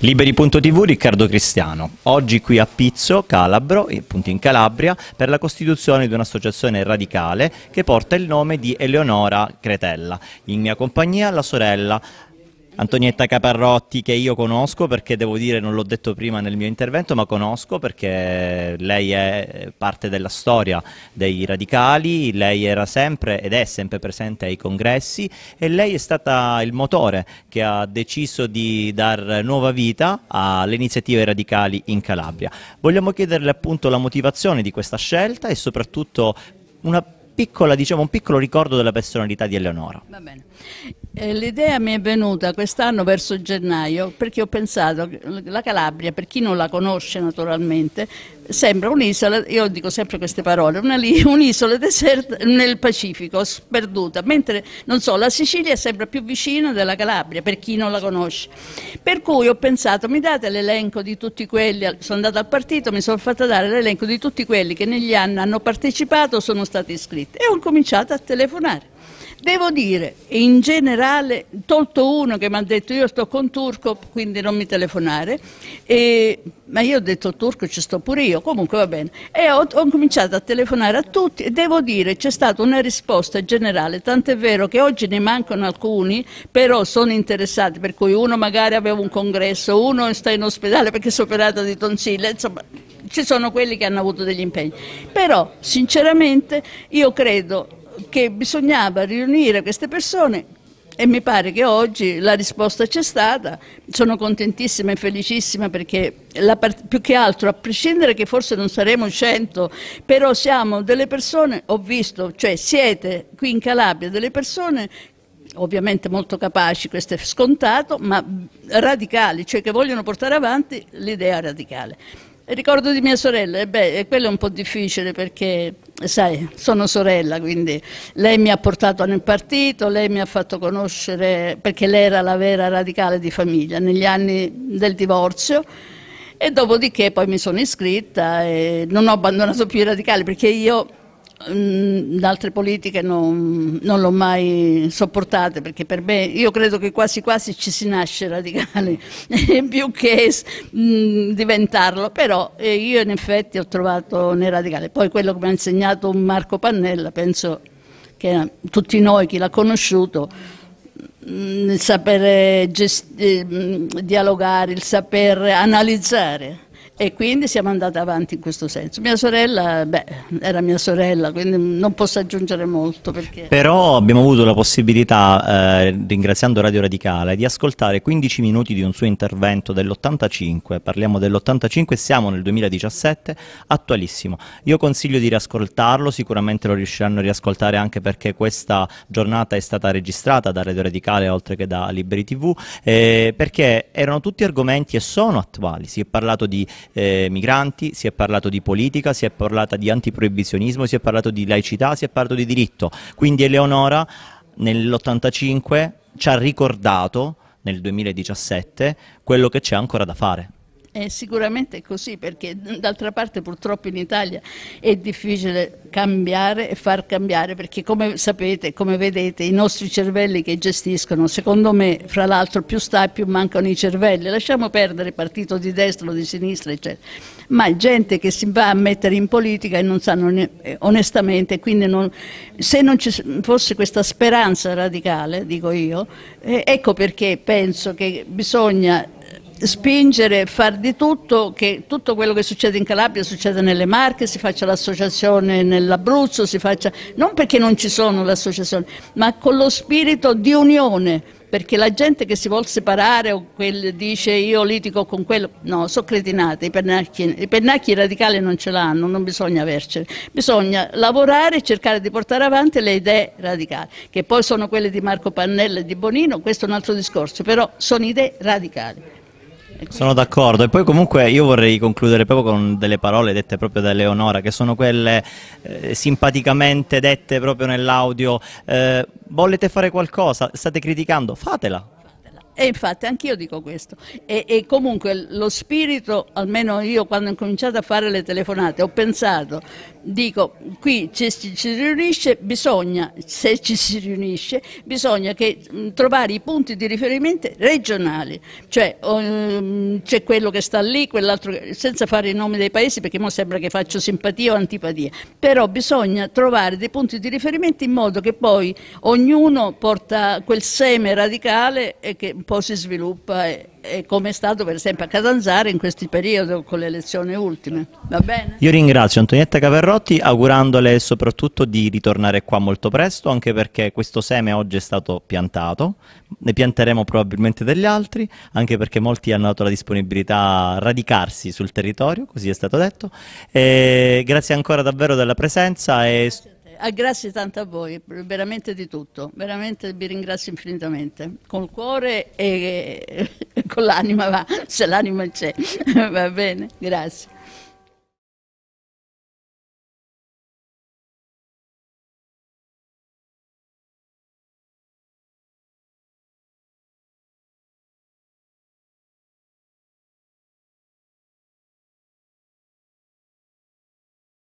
Liberi.tv Riccardo Cristiano, oggi qui a Pizzo, Calabro, appunto in Calabria, per la costituzione di un'associazione radicale che porta il nome di Eleonora Cretella. In mia compagnia la sorella Antonietta Caparrotti che io conosco perché devo dire, non l'ho detto prima nel mio intervento, ma conosco perché lei è parte della storia dei radicali, lei era sempre ed è sempre presente ai congressi e lei è stata il motore che ha deciso di dar nuova vita alle iniziative radicali in Calabria. Vogliamo chiederle appunto la motivazione di questa scelta e soprattutto una piccola, diciamo, un piccolo ricordo della personalità di Eleonora. Va bene. Eh, l'idea mi è venuta quest'anno verso gennaio perché ho pensato che la Calabria, per chi non la conosce naturalmente, sembra un'isola, io dico sempre queste parole, un'isola deserta nel Pacifico, sperduta, mentre so, la Sicilia sembra più vicina della Calabria, per chi non la conosce. Per cui ho pensato, mi date l'elenco di tutti quelli, sono andata al partito, mi sono fatta dare l'elenco di tutti quelli che negli anni hanno partecipato o sono stati iscritti e ho cominciato a telefonare. Devo dire, in generale, tolto uno che mi ha detto io sto con turco, quindi non mi telefonare, e, ma io ho detto turco ci sto pure io, comunque va bene. E ho, ho cominciato a telefonare a tutti e devo dire c'è stata una risposta generale, tant'è vero che oggi ne mancano alcuni, però sono interessati, per cui uno magari aveva un congresso, uno sta in ospedale perché si è operato di tonsille, insomma ci sono quelli che hanno avuto degli impegni. Però, sinceramente, io credo che bisognava riunire queste persone e mi pare che oggi la risposta c'è stata, sono contentissima e felicissima perché più che altro, a prescindere che forse non saremo 100, però siamo delle persone, ho visto, cioè siete qui in Calabria delle persone ovviamente molto capaci, questo è scontato, ma radicali, cioè che vogliono portare avanti l'idea radicale. Ricordo di mia sorella, e eh, beh, quello è un po' difficile perché, sai, sono sorella, quindi lei mi ha portato nel partito, lei mi ha fatto conoscere, perché lei era la vera radicale di famiglia, negli anni del divorzio, e dopodiché poi mi sono iscritta e non ho abbandonato più i radicali perché io mh, ehm, altre politiche non, non l'ho mai sopportate perché per me io credo che quasi quasi ci si nasce radicale più che mh, diventarlo però eh, io in effetti ho trovato nei radicale poi quello che mi ha insegnato Marco Pannella penso che tutti noi chi l'ha conosciuto mh, il sapere eh, dialogare il sapere analizzare e quindi siamo andati avanti in questo senso. Mia sorella, beh, era mia sorella, quindi non posso aggiungere molto. Perché... Però abbiamo avuto la possibilità, eh, ringraziando Radio Radicale, di ascoltare 15 minuti di un suo intervento dell'85, parliamo dell'85, siamo nel 2017, attualissimo. Io consiglio di riascoltarlo, sicuramente lo riusciranno a riascoltare anche perché questa giornata è stata registrata da Radio Radicale oltre che da Liberi TV, eh, perché erano tutti argomenti e sono attuali, si è parlato di eh, migranti, si è parlato di politica, si è parlato di antiproibizionismo, si è parlato di laicità, si è parlato di diritto. Quindi Eleonora nell'85 ci ha ricordato nel 2017 quello che c'è ancora da fare. È sicuramente così perché d'altra parte purtroppo in Italia è difficile cambiare e far cambiare perché come sapete, come vedete, i nostri cervelli che gestiscono, secondo me, fra l'altro più sta più mancano i cervelli, lasciamo perdere partito di destra o di sinistra, eccetera. ma gente che si va a mettere in politica e non sanno eh, onestamente, quindi non, se non ci fosse questa speranza radicale, dico io, eh, ecco perché penso che bisogna spingere, far di tutto che tutto quello che succede in Calabria succeda nelle Marche, si faccia l'associazione nell'Abruzzo, si faccia non perché non ci sono le associazioni, ma con lo spirito di unione, perché la gente che si vuole separare o quel dice io litico con quello, no, sono cretinate, i pennacchi, i pennacchi radicali non ce l'hanno, non bisogna averceli, bisogna lavorare e cercare di portare avanti le idee radicali, che poi sono quelle di Marco Pannella e di Bonino, questo è un altro discorso, però sono idee radicali. Sono d'accordo e poi comunque io vorrei concludere proprio con delle parole dette proprio da Leonora che sono quelle eh, simpaticamente dette proprio nell'audio eh, volete fare qualcosa, state criticando, fatela, e infatti anch'io dico questo. E, e, comunque lo spirito, almeno io quando ho cominciato a fare le telefonate, ho pensato, dico, qui ci, si, ci riunisce, bisogna, se ci si riunisce, bisogna che, mh, trovare i punti di riferimento regionali. Cioè um, c'è quello che sta lì, quell'altro, senza fare i nomi dei paesi perché mo sembra che faccio simpatia o antipatia. Però bisogna trovare dei punti di riferimento in modo che poi ognuno porta quel seme radicale e che po' si sviluppa e, e, come è stato per esempio a Catanzaro in questo periodo con le elezioni ultime. Va bene? Io ringrazio Antonietta Caverrotti augurandole soprattutto di ritornare qua molto presto anche perché questo seme oggi è stato piantato, ne pianteremo probabilmente degli altri anche perché molti hanno dato la disponibilità a radicarsi sul territorio, così è stato detto. E grazie ancora davvero della presenza. E... Ah, grazie tanto a voi, veramente di tutto, veramente vi ringrazio infinitamente, col cuore e con l'anima va, se l'anima c'è, va bene, grazie.